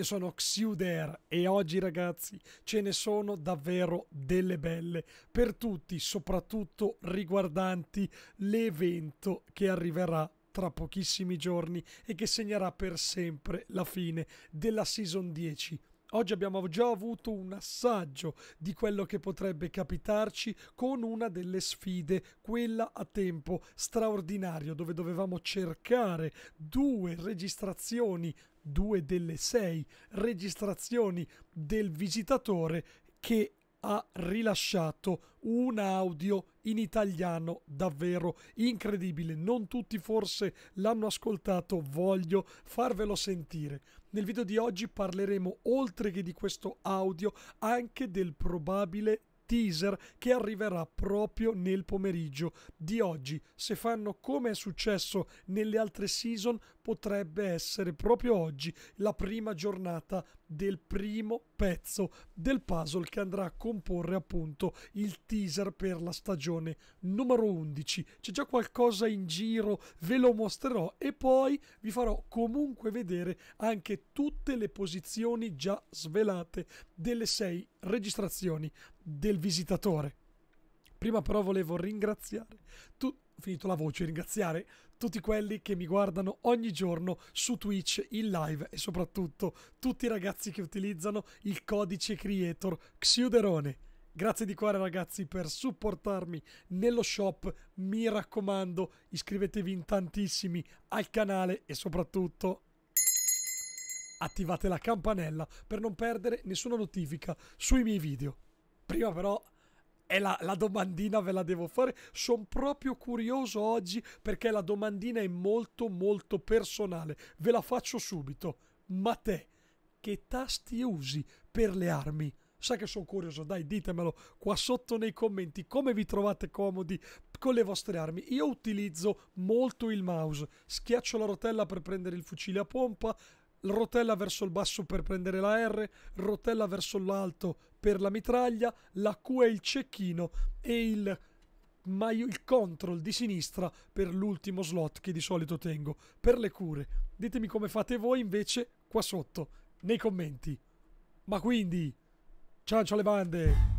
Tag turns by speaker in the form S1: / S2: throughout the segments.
S1: io sono Xiuder e oggi ragazzi ce ne sono davvero delle belle per tutti, soprattutto riguardanti l'evento che arriverà tra pochissimi giorni e che segnerà per sempre la fine della season 10 Oggi abbiamo già avuto un assaggio di quello che potrebbe capitarci con una delle sfide, quella a tempo straordinario, dove dovevamo cercare due registrazioni, due delle sei registrazioni del visitatore che ha rilasciato un audio in italiano davvero incredibile. Non tutti forse l'hanno ascoltato, voglio farvelo sentire. Nel video di oggi parleremo, oltre che di questo audio, anche del probabile teaser che arriverà proprio nel pomeriggio di oggi. Se fanno come è successo nelle altre season, potrebbe essere proprio oggi la prima giornata del primo pezzo del puzzle che andrà a comporre appunto il teaser per la stagione numero 11. C'è già qualcosa in giro, ve lo mostrerò e poi vi farò comunque vedere anche tutte le posizioni già svelate delle sei registrazioni del visitatore. Prima però volevo ringraziare tu ho finito la voce, ringraziare tutti quelli che mi guardano ogni giorno su Twitch in live e soprattutto tutti i ragazzi che utilizzano il codice creator Xiuderone. Grazie di cuore ragazzi per supportarmi nello shop, mi raccomando iscrivetevi in tantissimi al canale e soprattutto attivate la campanella per non perdere nessuna notifica sui miei video. Prima però è la, la, domandina ve la devo fare. Sono proprio curioso oggi perché la domandina è molto molto personale. Ve la faccio subito. Ma te che tasti usi per le armi? Sai che sono curioso, dai ditemelo qua sotto nei commenti come vi trovate comodi con le vostre armi. Io utilizzo molto il mouse, schiaccio la rotella per prendere il fucile a pompa, rotella verso il basso per prendere la R, rotella verso l'alto per la mitraglia, la Q è il cecchino e il, il control di sinistra per l'ultimo slot che di solito tengo. Per le cure, ditemi come fate voi invece qua sotto, nei commenti. Ma quindi, ciancio alle bande!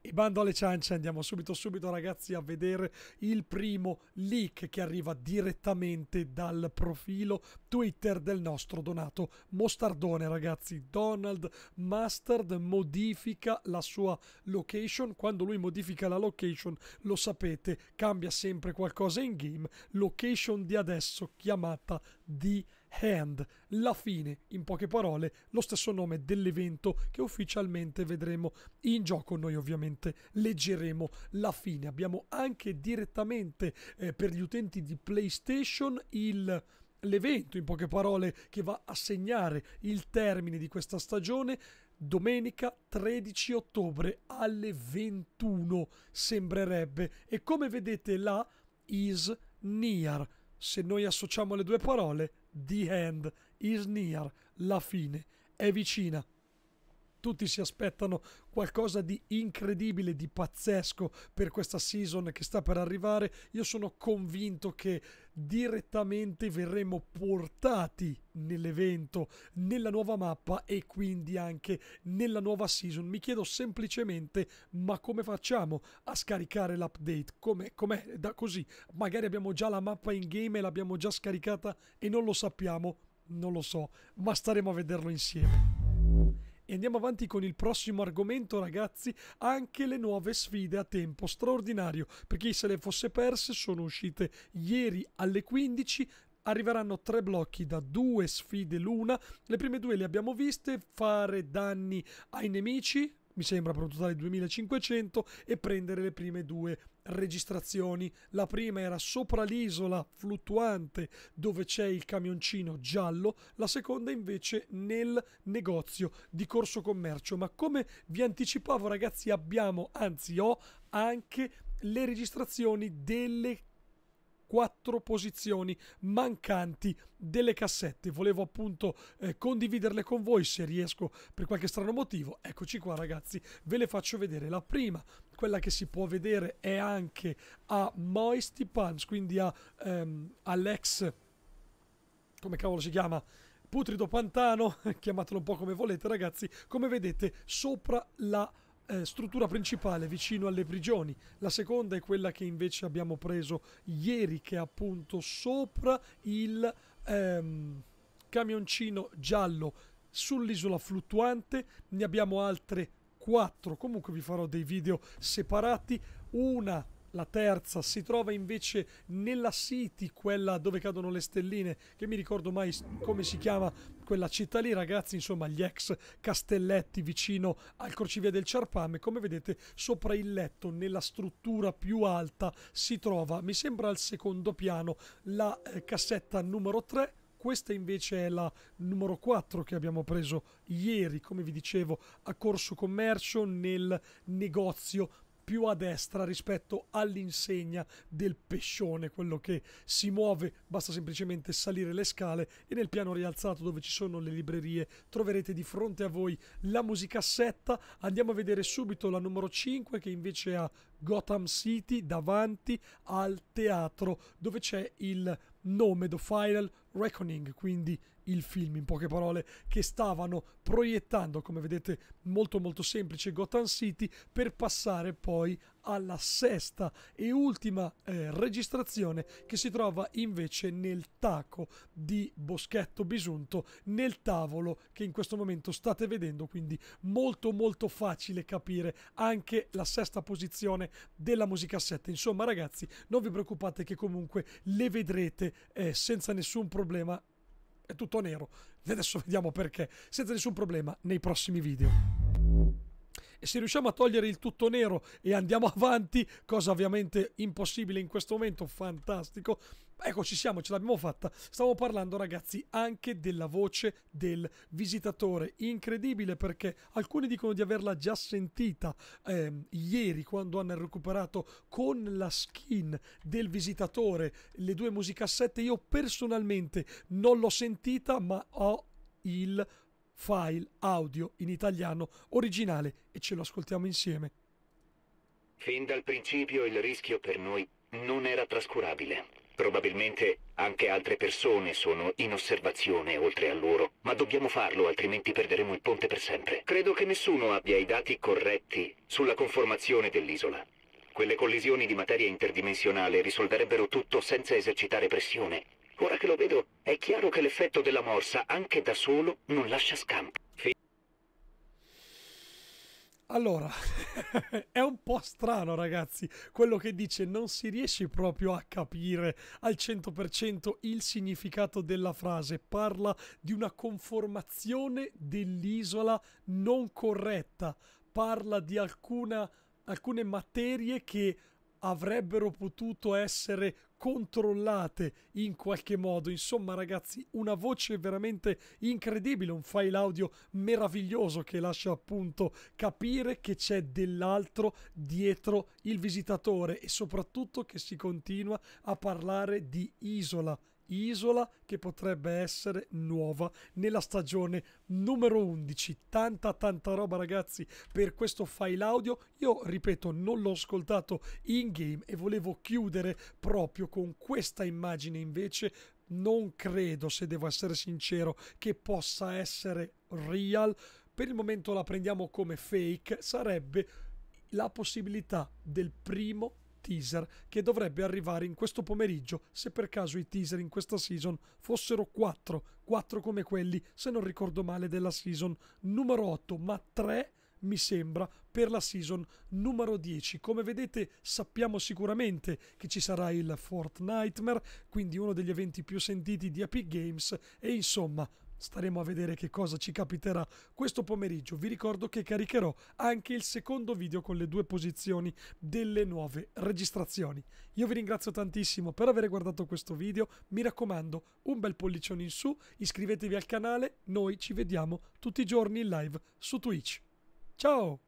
S1: E bando alle ciance, andiamo subito subito ragazzi a vedere il primo leak che arriva direttamente dal profilo Twitter del nostro Donato Mostardone ragazzi. Donald Mustard modifica la sua location, quando lui modifica la location lo sapete, cambia sempre qualcosa in game, location di adesso chiamata di Hand, la fine, in poche parole, lo stesso nome dell'evento che ufficialmente vedremo in gioco. Noi ovviamente leggeremo la fine. Abbiamo anche direttamente eh, per gli utenti di PlayStation il l'evento, in poche parole, che va a segnare il termine di questa stagione. Domenica 13 ottobre alle 21 sembrerebbe. E come vedete là, is near. Se noi associamo le due parole, The end is near. La fine è vicina tutti si aspettano qualcosa di incredibile, di pazzesco per questa season che sta per arrivare. Io sono convinto che direttamente verremo portati nell'evento, nella nuova mappa e quindi anche nella nuova season. Mi chiedo semplicemente, ma come facciamo a scaricare l'update? Com'è? Com'è? Da così? Magari abbiamo già la mappa in game e l'abbiamo già scaricata e non lo sappiamo? Non lo so, ma staremo a vederlo insieme andiamo avanti con il prossimo argomento, ragazzi. Anche le nuove sfide a tempo straordinario. Per chi se le fosse perse, sono uscite ieri alle 15 arriveranno tre blocchi da due sfide l'una. Le prime due le abbiamo viste, fare danni ai nemici, mi sembra per un totale di 2500 e prendere le prime due registrazioni. La prima era sopra l'isola fluttuante dove c'è il camioncino giallo, la seconda invece nel negozio di Corso Commercio. Ma come vi anticipavo ragazzi abbiamo, anzi ho anche le registrazioni delle quattro posizioni mancanti delle cassette. Volevo appunto eh, condividerle con voi se riesco per qualche strano motivo. Eccoci qua ragazzi, ve le faccio vedere. La prima, quella che si può vedere è anche a Moisty Punch, quindi a ehm, Alex come cavolo si chiama? Putrido Pantano, chiamatelo un po' come volete ragazzi, come vedete sopra la eh, struttura principale vicino alle prigioni, la seconda è quella che invece abbiamo preso ieri che è appunto sopra il ehm, camioncino giallo sull'isola fluttuante, ne abbiamo altre quattro. comunque vi farò dei video separati, una la terza si trova invece nella City, quella dove cadono le stelline, che mi ricordo mai come si chiama quella città lì, ragazzi, insomma, gli ex castelletti vicino al crocevia del Ciarpame, come vedete, sopra il letto, nella struttura più alta, si trova, mi sembra al secondo piano, la eh, cassetta numero 3 questa invece è la numero 4 che abbiamo preso ieri, come vi dicevo, a Corso Commercio nel negozio più a destra rispetto all'insegna del pescione, quello che si muove, basta semplicemente salire le scale e nel piano rialzato dove ci sono le librerie troverete di fronte a voi la musicassetta. Andiamo a vedere subito la numero 5 che invece ha Gotham City davanti al teatro dove c'è il nome The Final Reckoning, quindi il film in poche parole che stavano proiettando come vedete molto molto semplice Gotham City per passare poi alla sesta e ultima eh, registrazione che si trova invece nel taco di Boschetto Bisunto nel tavolo che in questo momento state vedendo quindi molto molto facile capire anche la sesta posizione della musicassetta insomma ragazzi non vi preoccupate che comunque le vedrete eh, senza nessun problema è tutto nero. E adesso vediamo perché, senza nessun problema, nei prossimi video e se riusciamo a togliere il tutto nero e andiamo avanti, cosa ovviamente impossibile in questo momento, fantastico, Ecco, ci siamo, ce l'abbiamo fatta. Stavo parlando, ragazzi, anche della voce del visitatore. Incredibile perché alcuni dicono di averla già sentita ehm, ieri quando hanno recuperato con la skin del visitatore le due musicassette. Io personalmente non l'ho sentita, ma ho il file audio in italiano originale e ce lo ascoltiamo insieme. Fin dal principio il rischio per noi non era trascurabile. Probabilmente anche altre persone sono in osservazione oltre a loro, ma dobbiamo farlo altrimenti perderemo il ponte per sempre. Credo che nessuno abbia i dati corretti sulla conformazione dell'isola. Quelle collisioni di materia interdimensionale risolverebbero tutto senza esercitare pressione. Ora che lo vedo, è chiaro che l'effetto della morsa, anche da solo, non lascia scampo. Allora, è un po' strano ragazzi quello che dice, non si riesce proprio a capire al 100% il significato della frase, parla di una conformazione dell'isola non corretta, parla di alcuna, alcune materie che avrebbero potuto essere controllate in qualche modo. Insomma, ragazzi, una voce veramente incredibile, un file audio meraviglioso che lascia appunto capire che c'è dell'altro dietro il visitatore e soprattutto che si continua a parlare di isola isola che potrebbe essere nuova nella stagione numero 11. Tanta tanta roba ragazzi per questo file audio. Io ripeto non l'ho ascoltato in game e volevo chiudere proprio con questa immagine invece non credo, se devo essere sincero, che possa essere real. Per il momento la prendiamo come fake. Sarebbe la possibilità del primo teaser che dovrebbe arrivare in questo pomeriggio se per caso i teaser in questa season fossero 4, 4 come quelli se non ricordo male della season numero 8, ma 3 mi sembra, per la season numero 10. Come vedete sappiamo sicuramente che ci sarà il Fortnite, quindi uno degli eventi più sentiti di Epic Games e insomma Staremo a vedere che cosa ci capiterà questo pomeriggio. Vi ricordo che caricherò anche il secondo video con le due posizioni delle nuove registrazioni. Io vi ringrazio tantissimo per aver guardato questo video. Mi raccomando, un bel pollicione in su, iscrivetevi al canale. Noi ci vediamo tutti i giorni in live su Twitch. Ciao!